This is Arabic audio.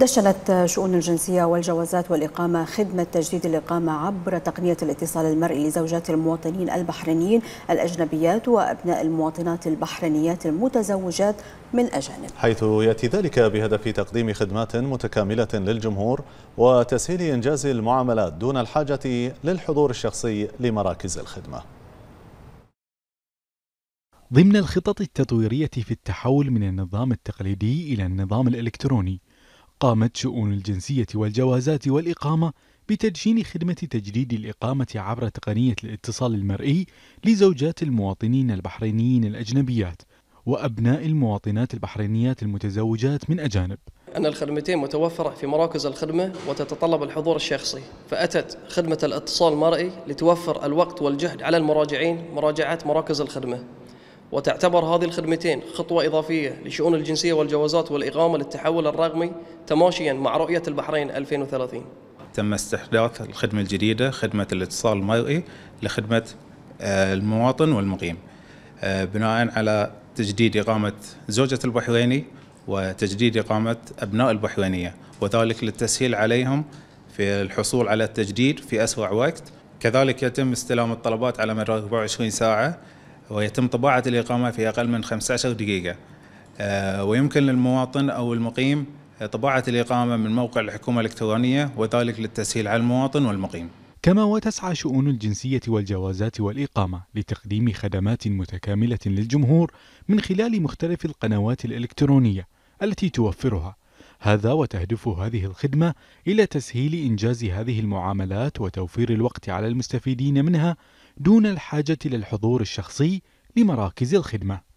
دشنت شؤون الجنسية والجوازات والإقامة خدمة تجديد الإقامة عبر تقنية الاتصال المرئي لزوجات المواطنين البحرينيين الأجنبيات وأبناء المواطنات البحرينيات المتزوجات من اجانب. حيث يأتي ذلك بهدف تقديم خدمات متكاملة للجمهور وتسهيل إنجاز المعاملات دون الحاجة للحضور الشخصي لمراكز الخدمة ضمن الخطط التطويرية في التحول من النظام التقليدي إلى النظام الإلكتروني قامت شؤون الجنسية والجوازات والإقامة بتدشين خدمة تجديد الإقامة عبر تقنية الاتصال المرئي لزوجات المواطنين البحرينيين الأجنبيات وأبناء المواطنات البحرينيات المتزوجات من أجانب أن الخدمتين متوفرة في مراكز الخدمة وتتطلب الحضور الشخصي فأتت خدمة الاتصال المرئي لتوفر الوقت والجهد على المراجعين مراجعة مراكز الخدمة وتعتبر هذه الخدمتين خطوة إضافية لشؤون الجنسية والجوازات والإقامة للتحول الرقمي تماشيا مع رؤية البحرين 2030 تم استحداث الخدمة الجديدة خدمة الاتصال المرئي لخدمة آه، المواطن والمقيم آه، بناء على تجديد إقامة زوجة البحريني وتجديد إقامة أبناء البحرينية وذلك للتسهيل عليهم في الحصول على التجديد في أسرع وقت كذلك يتم استلام الطلبات على مدار 24 ساعة ويتم طباعة الإقامة في أقل من 15 دقيقة آه، ويمكن للمواطن أو المقيم آه، طباعة الإقامة من موقع الحكومة الإلكترونية وذلك للتسهيل على المواطن والمقيم كما وتسعى شؤون الجنسية والجوازات والإقامة لتقديم خدمات متكاملة للجمهور من خلال مختلف القنوات الإلكترونية التي توفرها هذا وتهدف هذه الخدمة إلى تسهيل إنجاز هذه المعاملات وتوفير الوقت على المستفيدين منها دون الحاجة للحضور الشخصي لمراكز الخدمة